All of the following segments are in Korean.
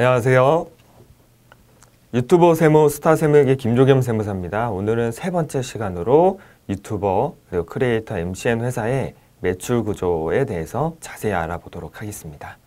안녕하세요. 유튜버 세무 스타 세무의 김조겸 세무사입니다. 오늘은 세 번째 시간으로 유튜버 그리고 크리에이터 MCN 회사의 매출 구조에 대해서 자세히 알아보도록 하겠습니다.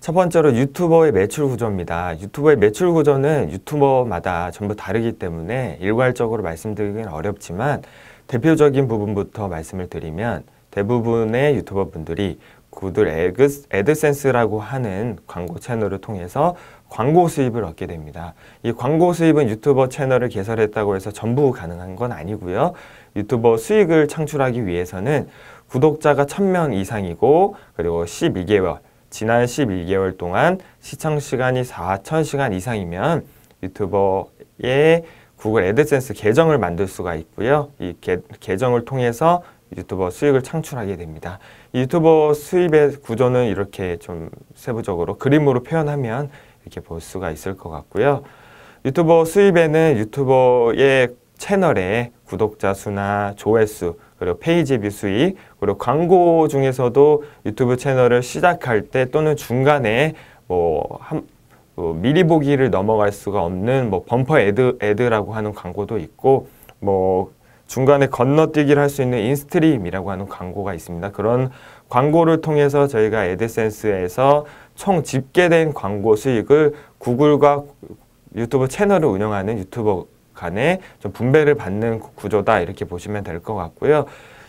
첫 번째로 유튜버의 매출 구조입니다. 유튜버의 매출 구조는 유튜버마다 전부 다르기 때문에 일괄적으로 말씀드리기는 어렵지만 대표적인 부분부터 말씀을 드리면 대부분의 유튜버 분들이 구글 에드, 에드센스라고 하는 광고 채널을 통해서 광고 수입을 얻게 됩니다. 이 광고 수입은 유튜버 채널을 개설했다고 해서 전부 가능한 건 아니고요. 유튜버 수익을 창출하기 위해서는 구독자가 1000명 이상이고 그리고 12개월, 지난 11개월 동안 시청시간이 4000시간 이상이면 유튜버의 구글 애드센스 계정을 만들 수가 있고요. 이 개, 계정을 통해서 유튜버 수익을 창출하게 됩니다. 유튜버 수입의 구조는 이렇게 좀 세부적으로 그림으로 표현하면 이렇게 볼 수가 있을 것 같고요. 유튜버 수입에는 유튜버의 채널의 구독자 수나 조회수, 그리고 페이지 뷰 수익, 그리고 광고 중에서도 유튜브 채널을 시작할 때 또는 중간에 뭐, 한, 뭐 미리 보기를 넘어갈 수가 없는 뭐 범퍼 애드, 애드라고 하는 광고도 있고 뭐 중간에 건너뛰기를 할 수 있는 인스트림이라고 하는 광고가 있습니다. 그런 광고를 통해서 저희가 에드센스에서 총 집계된 광고 수익을 구글과 유튜브 채널을 운영하는 유튜버 간에 좀 분배를 받는 구조다 이렇게 보시면 될 것 같고요.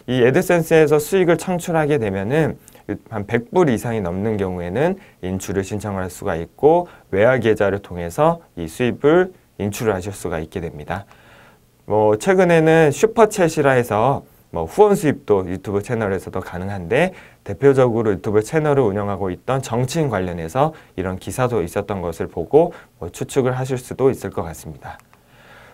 이 에드센스에서 수익을 창출하게 되면은 한 100불 이상이 넘는 경우에는 인출을 신청할 수가 있고 외화 계좌를 통해서 이 수입을 인출을 하실 수가 있게 됩니다. 뭐 최근에는 슈퍼챗이라 해서 뭐 후원 수입도 유튜브 채널에서도 가능한데 대표적으로 유튜브 채널을 운영하고 있던 정치인 관련해서 이런 기사도 있었던 것을 보고 뭐 추측을 하실 수도 있을 것 같습니다.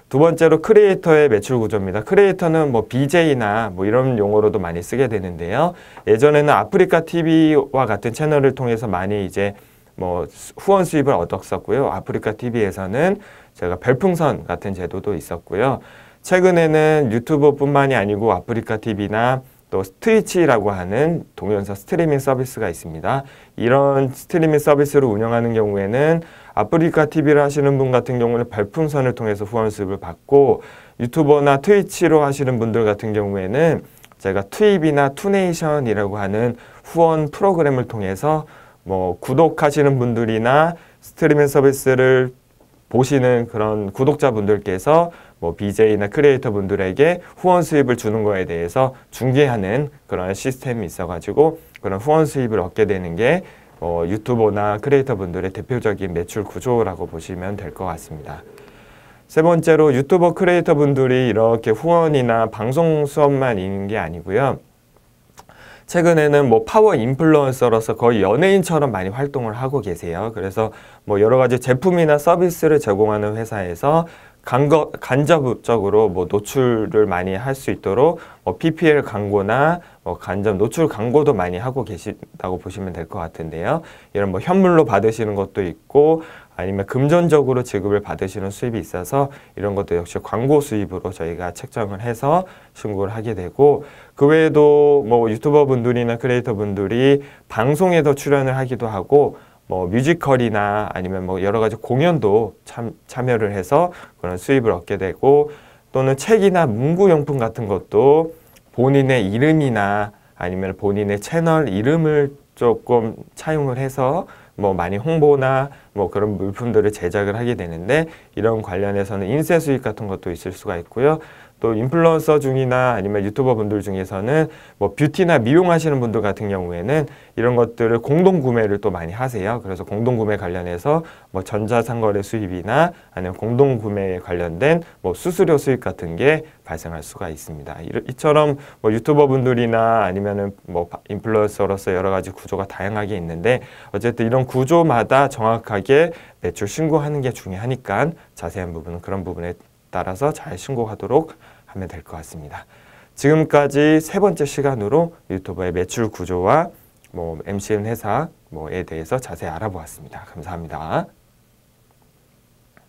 두 번째로 크리에이터의 매출 구조입니다. 크리에이터는 뭐 BJ나 뭐 이런 용어로도 많이 쓰게 되는데요. 예전에는 아프리카 TV와 같은 채널을 통해서 많이 이제 뭐 후원 수입을 얻었었고요. 아프리카 TV에서는 제가 별풍선 같은 제도도 있었고요. 최근에는 유튜브뿐만이 아니고 아프리카 TV나 또 스트위치라고 하는 동영상 스트리밍 서비스가 있습니다. 이런 스트리밍 서비스를 운영하는 경우에는 아프리카 TV를 하시는 분 같은 경우는 별풍선을 통해서 후원 수입을 받고 유튜버나 트위치로 하시는 분들 같은 경우에는 제가 투입이나 투네이션이라고 하는 후원 프로그램을 통해서 뭐 구독하시는 분들이나 스트리밍 서비스를 보시는 그런 구독자분들께서 뭐 BJ나 크리에이터 분들에게 후원 수입을 주는 거에 대해서 중개하는 그런 시스템이 있어가지고 그런 후원 수입을 얻게 되는 게 어, 유튜버나 크리에이터 분들의 대표적인 매출 구조라고 보시면 될 것 같습니다. 세 번째로 유튜버 크리에이터 분들이 이렇게 후원이나 방송 수업만 있는 게 아니고요. 최근에는 뭐 파워 인플루언서로서 거의 연예인처럼 많이 활동을 하고 계세요. 그래서 뭐 여러 가지 제품이나 서비스를 제공하는 회사에서 간거, 간접적으로 뭐 노출을 많이 할 수 있도록 뭐 PPL 광고나 뭐 간접 노출 광고도 많이 하고 계신다고 보시면 될 것 같은데요. 이런 뭐 현물로 받으시는 것도 있고 아니면 금전적으로 지급을 받으시는 수입이 있어서 이런 것도 역시 광고 수입으로 저희가 책정을 해서 신고를 하게 되고 그 외에도 뭐 유튜버 분들이나 크리에이터 분들이 방송에도 출연을 하기도 하고 뭐 뮤지컬이나 아니면 뭐 여러 가지 공연도 참, 참여를 해서 그런 수입을 얻게 되고 또는 책이나 문구용품 같은 것도 본인의 이름이나 아니면 본인의 채널 이름을 조금 차용을 해서 뭐 많이 홍보나 뭐 그런 물품들을 제작을 하게 되는데 이런 관련해서는 인쇄 수익 같은 것도 있을 수가 있고요. 또 인플루언서 중이나 아니면 유튜버 분들 중에서는 뭐 뷰티나 미용 하시는 분들 같은 경우에는 이런 것들을 공동 구매를 또 많이 하세요. 그래서 공동 구매 관련해서 뭐 전자상거래 수입이나 아니면 공동 구매에 관련된 뭐 수수료 수입 같은 게 발생할 수가 있습니다. 이처럼 뭐 유튜버 분들이나 아니면은 뭐 인플루언서로서 여러 가지 구조가 다양하게 있는데 어쨌든 이런 구조마다 정확하게 매출 신고하는 게 중요하니까 자세한 부분은 그런 부분에 따라서 잘 신고하도록 하면 될것 같습니다. 지금까지 세 번째 시간으로 유튜버의 매출 구조와 뭐 MCN 회사에 대해서 자세히 알아보았습니다. 감사합니다.